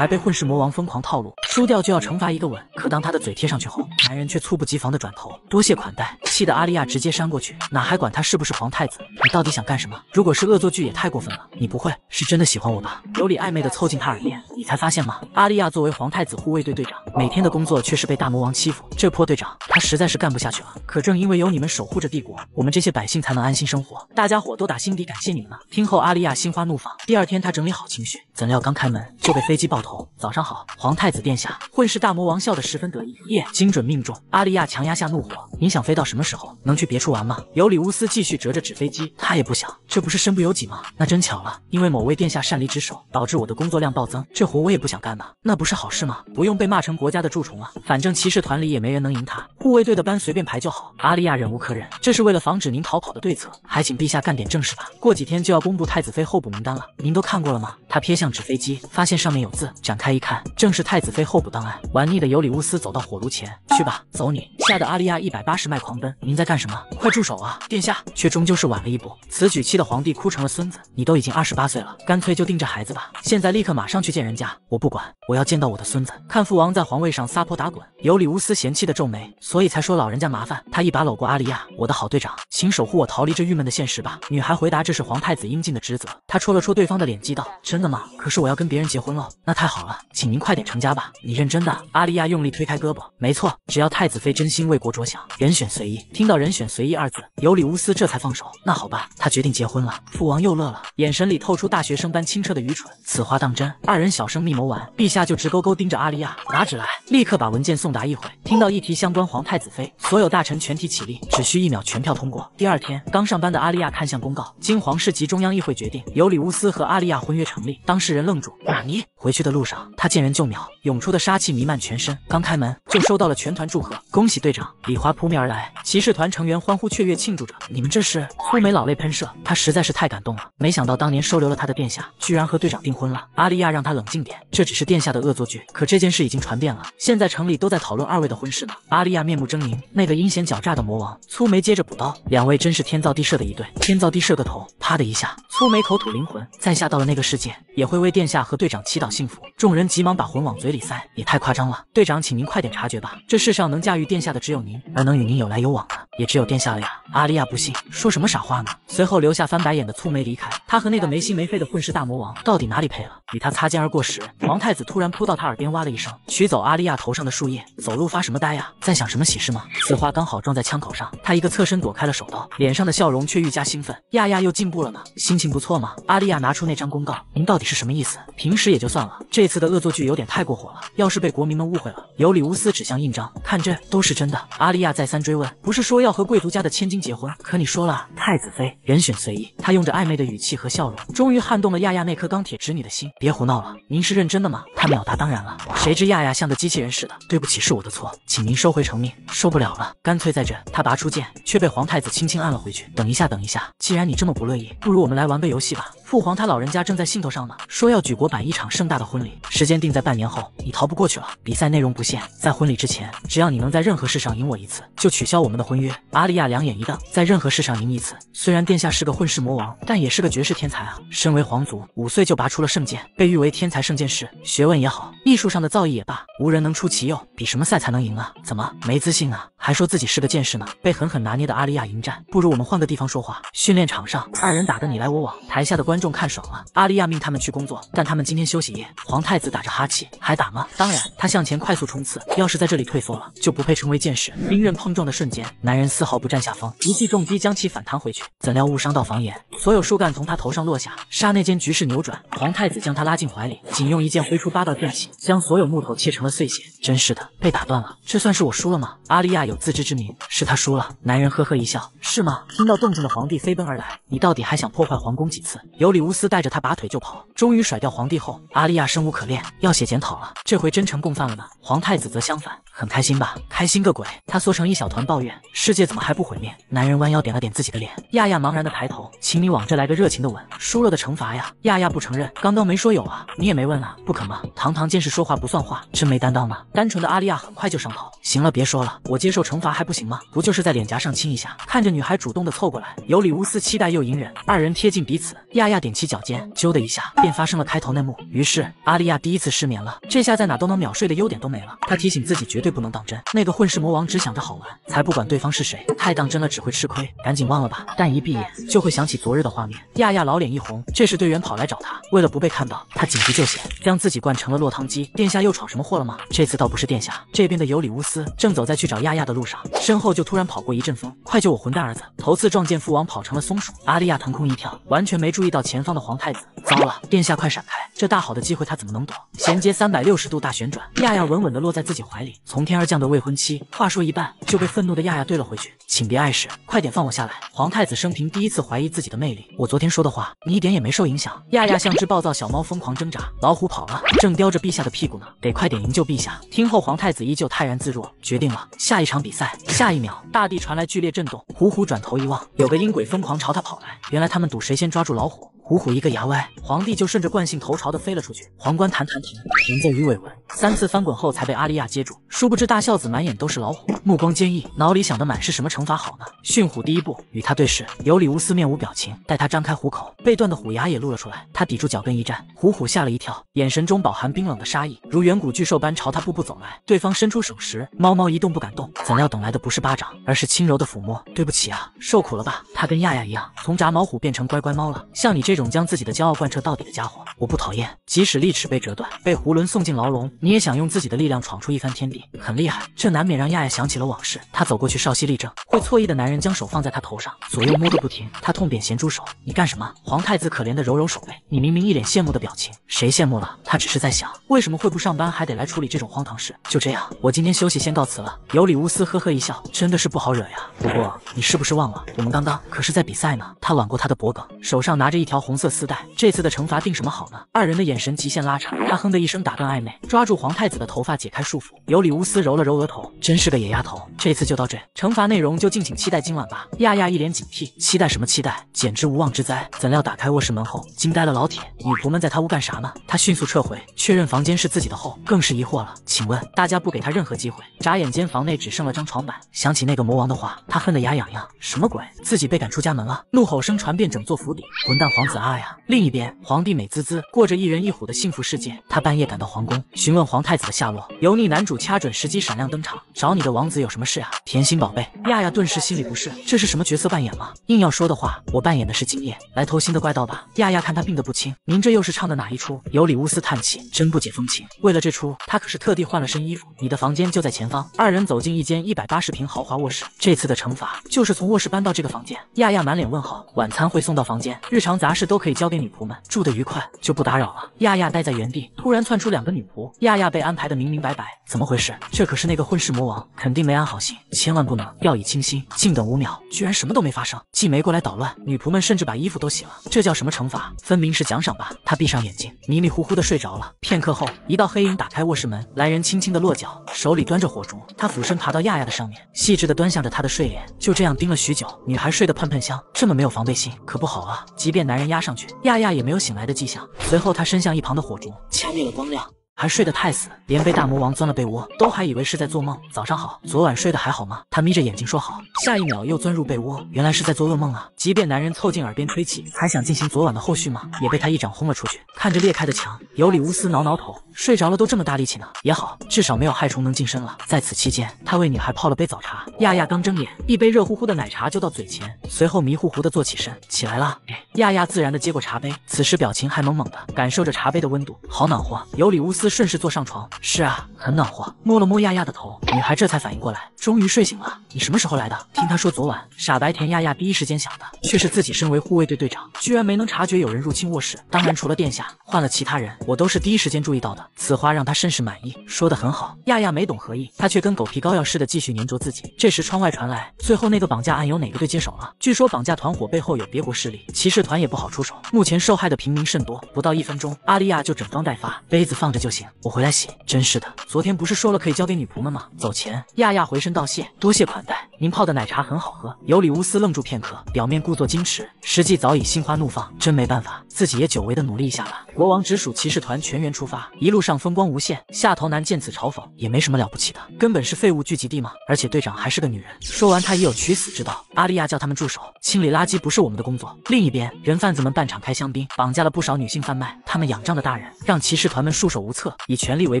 还被混世魔王疯狂套路，输掉就要惩罚一个吻。可当他的嘴贴上去后，男人却猝不及防的转头，多谢款待，气得阿利亚直接扇过去，哪还管他是不是皇太子？你到底想干什么？如果是恶作剧也太过分了，你不会是真的喜欢我吧？尤里暧昧的凑近他耳边，你才发现吗？阿利亚作为皇太子护卫队队长，每天的工作却是被大魔王欺负，这破队长他实在是干不下去了。可正因为有你们守护着帝国，我们这些百姓才能安心生活，大家伙都打心底感谢你们呢。听后，阿利亚心花怒放。第二天，他整理好情绪，怎料刚开门就被飞机暴头。早上好，皇太子殿下。混世大魔王笑得十分得意，耶，精准命中！阿利亚强压下怒火，你想飞到什么时候？能去别处玩吗？尤里乌斯继续折着纸飞机，他也不想，这不是身不由己吗？那真巧了，因为某位殿下擅离职守，导致我的工作量暴增。这活我也不想干呢，那不是好事吗？不用被骂成国家的蛀虫了，反正骑士团里也没人能赢他。护卫队的班随便排就好。阿利亚忍无可忍，这是为了防止您逃跑的对策，还请陛下干点正事吧。过几天就要公布太子妃候补名单了，您都看过了吗？他瞥向纸飞机，发现上面有字。展开一看，正是太子妃候补档案。玩腻的尤里乌斯走到火炉前，去吧，走你。吓得阿利亚一百八十迈狂奔。您在干什么？快住手啊，殿下！却终究是晚了一步。此举气得皇帝哭成了孙子。你都已经二十八岁了，干脆就定这孩子吧。现在立刻马上去见人家。我不管，我要见到我的孙子。看父王在皇位上撒泼打滚。尤里乌斯嫌弃的皱眉，所以才说老人家麻烦。他一把搂过阿利亚，我的好队长，请守护我逃离这郁闷的现实吧。女孩回答，这是皇太子应尽的职责。他戳了戳对方的脸，激道，真的吗？可是我要跟别人结婚喽。那太好了，请您快点成家吧。你认真的？阿利亚用力推开胳膊，没错，只要太子妃真心。为国着想，人选随意。听到“人选随意”二字，尤里乌斯这才放手。那好吧，他决定结婚了。父王又乐了，眼神里透出大学生般清澈的愚蠢。此话当真？二人小声密谋完，陛下就直勾勾盯着阿利亚，拿纸来，立刻把文件送达议会。听到一提相关皇太子妃，所有大臣全体起立，只需一秒全票通过。第二天刚上班的阿利亚看向公告，经皇室及中央议会决定，尤里乌斯和阿利亚婚约成立。当事人愣住，哪尼？回去的路上，他见人就秒，涌出的杀气弥漫全身。刚开门就收到了全团祝贺，恭喜对。队长，李华扑面而来，骑士团成员欢呼雀跃庆祝着。你们这是，粗眉老泪喷射，他实在是太感动了。没想到当年收留了他的殿下，居然和队长订婚了。阿利亚，让他冷静点，这只是殿下的恶作剧。可这件事已经传遍了，现在城里都在讨论二位的婚事呢。阿利亚面目狰狞，那个阴险狡诈的魔王。粗眉接着补刀，两位真是天造地设的一对，天造地设个头。啪的一下，粗眉口吐灵魂，在下到了那个世界，也会为殿下和队长祈祷幸福。众人急忙把魂往嘴里塞，也太夸张了。队长，请您快点察觉吧，这世上能驾驭殿下。的只有您，而能与您有来有往的也只有殿下了呀！阿利亚不信，说什么傻话呢？随后留下翻白眼的蹙眉离开。他和那个没心没肺的混世大魔王到底哪里配了？与他擦肩而过时，皇太子突然扑到他耳边哇了一声，取走阿利亚头上的树叶，走路发什么呆呀？在想什么喜事吗？此话刚好撞在枪口上，他一个侧身躲开了手刀，脸上的笑容却愈加兴奋。亚亚又进步了呢，心情不错吗？阿利亚拿出那张公告，您到底是什么意思？平时也就算了，这次的恶作剧有点太过火了，要是被国民们误会了……尤里乌斯指向印章，看这都是真的，阿利亚再三追问，不是说要和贵族家的千金结婚？可你说了，太子妃人选随意。他用着暧昧的语气和笑容，终于撼动了亚亚那颗钢铁直女的心。别胡闹了，您是认真的吗？他秒答当然了。谁知亚亚像个机器人似的，对不起，是我的错，请您收回成命。受不了了，干脆在这。他拔出剑，却被皇太子轻轻按了回去。等一下，等一下，既然你这么不乐意，不如我们来玩个游戏吧。父皇他老人家正在兴头上呢，说要举国办一场盛大的婚礼，时间定在半年后，你逃不过去了。比赛内容不限，在婚礼之前，只要你能在任何。世上赢我一次，就取消我们的婚约。阿利亚两眼一瞪，在任何事上赢一次。虽然殿下是个混世魔王，但也是个绝世天才啊！身为皇族，五岁就拔出了圣剑，被誉为天才圣剑士。学问也好，艺术上的造诣也罢，无人能出其右。比什么赛才能赢啊？怎么没自信啊？还说自己是个剑士呢，被狠狠拿捏的阿利亚迎战，不如我们换个地方说话。训练场上，二人打得你来我往，台下的观众看爽了。阿利亚命他们去工作，但他们今天休息夜。皇太子打着哈气，还打吗？当然，他向前快速冲刺，要是在这里退缩了，就不配成为剑士。兵刃碰撞的瞬间，男人丝毫不占下风，一记重击将其反弹回去。怎料误伤到房檐，所有树干从他头上落下。刹那间局势扭转，皇太子将他拉进怀里，仅用一剑挥出八道剑气，将所有木头切成了碎屑。真是的，被打断了，这算是我输了吗？阿利亚。有自知之明，是他输了。男人呵呵一笑，是吗？听到动静的皇帝飞奔而来，你到底还想破坏皇宫几次？尤里乌斯带着他拔腿就跑，终于甩掉皇帝后，阿利亚生无可恋，要写检讨了。这回真成共犯了呢？皇太子则相反。很开心吧？开心个鬼！他缩成一小团抱怨：“世界怎么还不毁灭？”男人弯腰点了点自己的脸，亚亚茫然的抬头，请你往这来个热情的吻，输了的惩罚呀！亚亚不承认，刚刚没说有啊，你也没问啊，不肯吗？堂堂剑士说话不算话，真没担当吗？单纯的阿利亚很快就上头，行了，别说了，我接受惩罚还不行吗？不就是在脸颊上亲一下？看着女孩主动的凑过来，尤里乌斯期待又隐忍，二人贴近彼此，亚亚踮起脚尖，啾的一下便发生了开头那幕。于是阿利亚第一次失眠了，这下在哪都能秒睡的优点都没了。她提醒自己绝对。不能当真，那个混世魔王只想着好玩，才不管对方是谁，太当真了只会吃亏，赶紧忘了吧。但一闭眼就会想起昨日的画面。亚亚老脸一红，这时队员跑来找他，为了不被看到，他紧急救险，将自己灌成了落汤鸡。殿下又闯什么祸了吗？这次倒不是殿下，这边的尤里乌斯正走在去找亚亚的路上，身后就突然跑过一阵风，快救我混蛋儿子！头次撞见父王跑成了松鼠。阿利亚腾空一跳，完全没注意到前方的皇太子。糟了，殿下快闪开，这大好的机会他怎么能躲？衔接三百六十度大旋转，亚亚稳稳的落在自己怀里。从从天而降的未婚妻，话说一半就被愤怒的亚亚怼了回去，请别碍事，快点放我下来。皇太子生平第一次怀疑自己的魅力，我昨天说的话你一点也没受影响。亚亚像只暴躁小猫疯狂挣扎，老虎跑了，正叼着陛下的屁股呢，得快点营救陛下。听后，皇太子依旧泰然自若，决定了下一场比赛。下一秒，大地传来剧烈震动，虎虎转头一望，有个阴鬼疯狂朝他跑来。原来他们赌谁先抓住老虎。虎虎一个牙歪，皇帝就顺着惯性头朝的飞了出去，皇冠弹弹弹，沿着鱼尾纹三次翻滚后才被阿利亚接住。殊不知大孝子满眼都是老虎，目光坚毅，脑里想的满是什么惩罚好呢？驯虎第一步，与他对视，尤里乌斯面无表情，待他张开虎口，被断的虎牙也露了出来。他抵住脚跟一站，虎虎吓了一跳，眼神中饱含冰冷的杀意，如远古巨兽般朝他步步走来。对方伸出手时，猫猫一动不敢动。怎料等来的不是巴掌，而是轻柔的抚摸。对不起啊，受苦了吧？他跟亚亚一样，从炸毛虎变成乖乖猫了。像你这种。种将自己的骄傲贯彻到底的家伙，我不讨厌。即使利齿被折断，被胡伦送进牢笼，你也想用自己的力量闯出一番天地，很厉害。这难免让亚亚想起了往事。他走过去，少熙立正。会错意的男人将手放在他头上，左右摸个不停。他痛扁咸猪手，你干什么？皇太子可怜的揉揉手背，你明明一脸羡慕的表情，谁羡慕了？他只是在想，为什么会不上班还得来处理这种荒唐事。就这样，我今天休息，先告辞了。尤里乌斯呵呵一笑，真的是不好惹呀。不过你是不是忘了，我们刚刚可是在比赛呢？他挽过他的脖梗，手上拿着一条。红色丝带，这次的惩罚定什么好呢？二人的眼神极限拉长，他哼的一声打断暧昧，抓住皇太子的头发解开束缚。尤里乌斯揉了揉额头，真是个野丫头。这次就到这，惩罚内容就敬请期待今晚吧。亚亚一脸警惕，期待什么期待？简直无妄之灾！怎料打开卧室门后，惊呆了老铁，女仆们在他屋干啥呢？他迅速撤回，确认房间是自己的后，更是疑惑了。请问大家不给他任何机会，眨眼间房内只剩了张床板。想起那个魔王的话，他恨得牙痒痒。什么鬼？自己被赶出家门了！怒吼声传遍整座府邸，混蛋皇子！啊呀！另一边，皇帝美滋滋过着一人一虎的幸福世界。他半夜赶到皇宫，询问皇太子的下落。油腻男主掐准时机闪亮登场：“找你的王子有什么事啊？”甜心宝贝亚亚顿时心里不适，这是什么角色扮演吗？硬要说的话，我扮演的是今夜来偷心的怪盗吧。亚亚看他病得不轻，您这又是唱的哪一出？尤里乌斯叹气，真不解风情。为了这出，他可是特地换了身衣服。你的房间就在前方。二人走进一间一百八十平豪华卧室。这次的惩罚就是从卧室搬到这个房间。亚亚满脸问号。晚餐会送到房间，日常杂事。事都可以交给女仆们，住得愉快就不打扰了。亚亚待在原地，突然窜出两个女仆。亚亚被安排的明明白白，怎么回事？这可是那个混世魔王，肯定没安好心，千万不能掉以轻心。静等五秒，居然什么都没发生，既没过来捣乱，女仆们甚至把衣服都洗了，这叫什么惩罚？分明是奖赏吧。他闭上眼睛，迷迷糊糊的睡着了。片刻后，一道黑影打开卧室门，来人轻轻的落脚，手里端着火烛。他俯身爬到亚亚的上面，细致的端详着她的睡脸，就这样盯了许久。女孩睡得喷喷香，这么没有防备心可不好啊。即便男人。压上去，亚亚也没有醒来的迹象。随后，他伸向一旁的火烛，掐灭了光亮。还睡得太死，连被大魔王钻了被窝都还以为是在做梦。早上好，昨晚睡得还好吗？他眯着眼睛说好。下一秒又钻入被窝，原来是在做噩梦啊！即便男人凑近耳边吹气，还想进行昨晚的后续吗？也被他一掌轰了出去。看着裂开的墙，尤里乌斯挠挠头，睡着了都这么大力气呢，也好，至少没有害虫能近身了。在此期间，他为女孩泡了杯早茶。亚亚刚睁眼，一杯热乎乎的奶茶就到嘴前，随后迷糊糊的坐起身，起来了。亚亚自然的接过茶杯，此时表情还懵懵的，感受着茶杯的温度，好暖和。尤里乌斯。顺势坐上床，是啊，很暖和。摸了摸亚亚的头，女孩这才反应过来，终于睡醒了。你什么时候来的？听她说昨晚傻白甜亚亚，第一时间想的却是自己身为护卫队队长，居然没能察觉有人入侵卧室。当然除了殿下，换了其他人，我都是第一时间注意到的。此话让她甚是满意，说的很好。亚亚没懂何意，她却跟狗皮膏药似的继续粘着自己。这时窗外传来，最后那个绑架案由哪个队接手了？据说绑架团伙背后有别国势力，骑士团也不好出手。目前受害的平民甚多，不到一分钟，阿利亚就整装待发，杯子放着就行。我回来洗，真是的，昨天不是说了可以交给女仆们吗？走前，亚亚回身道谢，多谢款待，您泡的奶茶很好喝。尤里乌斯愣住片刻，表面故作矜持，实际早已心花怒放。真没办法，自己也久违的努力一下吧。国王直属骑士团全员出发，一路上风光无限。下头男见此嘲讽，也没什么了不起的，根本是废物聚集地嘛。而且队长还是个女人。说完，他已有取死之道。阿利亚叫他们住手，清理垃圾不是我们的工作。另一边，人贩子们半场开香槟，绑架了不少女性贩卖，他们仰仗的大人让骑士团们束手无策。以权力为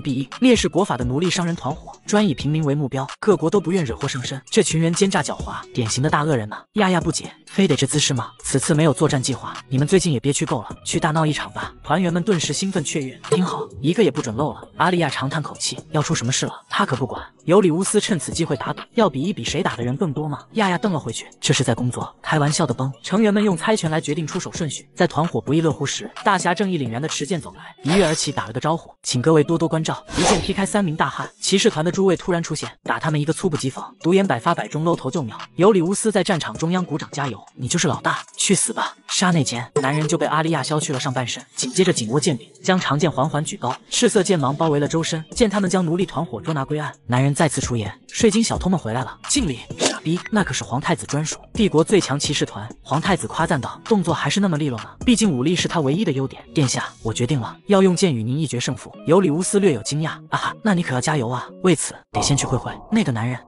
庇益，蔑视国法的奴隶商人团伙，专以平民为目标，各国都不愿惹祸上身。这群人奸诈狡猾，典型的大恶人呢。亚亚不解，非得这姿势吗？此次没有作战计划，你们最近也憋屈够了，去大闹一场吧。团员们顿时兴奋雀跃，听好，一个也不准漏了。阿利亚长叹口气，要出什么事了？他可不管。尤里乌斯趁此机会打赌，要比一比谁打的人更多吗？亚亚瞪了回去，这是在工作，开玩笑的崩。成员们用猜拳来决定出手顺序，在团伙不亦乐乎时，大侠正义凛然的持剑走来，一跃而起，打了个招呼。请各位多多关照。一剑劈开三名大汉，骑士团的诸位突然出现，打他们一个猝不及防。独眼百发百中，搂头就秒。尤里乌斯在战场中央鼓掌加油，你就是老大，去死吧！杀内奸！男人就被阿利亚削去了上半身，紧接着紧握剑柄，将长剑缓缓举高，赤色剑芒包围了周身。见他们将奴隶团伙捉拿归案，男人再次出言：税金小偷们回来了。敬礼，傻逼！那可是皇太子专属，帝国最强骑士团。皇太子夸赞道，动作还是那么利落呢，毕竟武力是他唯一的优点。殿下，我决定了，要用剑与您一决胜负。尤里乌斯略有惊讶，啊哈，那你可要加油啊！为此，得先去会会那个男人。